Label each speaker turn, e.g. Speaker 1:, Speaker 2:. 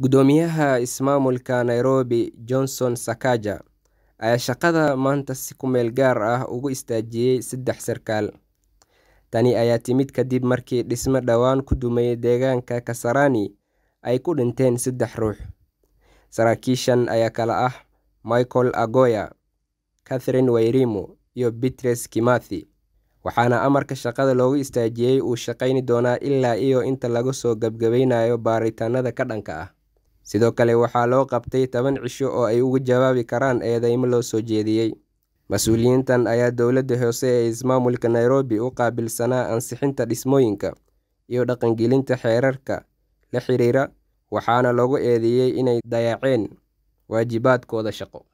Speaker 1: gudoomiyaha ismaamulka nairobi johnson sakaja ayaa shaqada maanta si ku meel gaar ah ugu istaajiyey saddex sarkaal tani ayaa timid kadib markii dhisme dhowaan ku dumay deegaanka kasarani ay ku dhinteen saddex ruux saraakiishan ayaa kale ah michael agoya catherine wayrimo iyo bitres kimathi waxaana amarka shaqada loogu istaajiyey uu shaqayni doonaa ilaa iyo inta laga soo gebgabaynayo baaritaanada ka dhanka ah sidoo kale waxaa loo qabtay toban cisho oo ay ugu jawaabi karaan eedeymo loo soo jeediyey mas-uuliyiintan ayaa dowladda hoose ee ismaamulka nairobi u qaabilsanaa ansixinta dhismooyinka iyo dhaqangelinta xeerarka la xiriira waxaana lagu eedeeyey inay dayaceen waajibaadkooda shaqo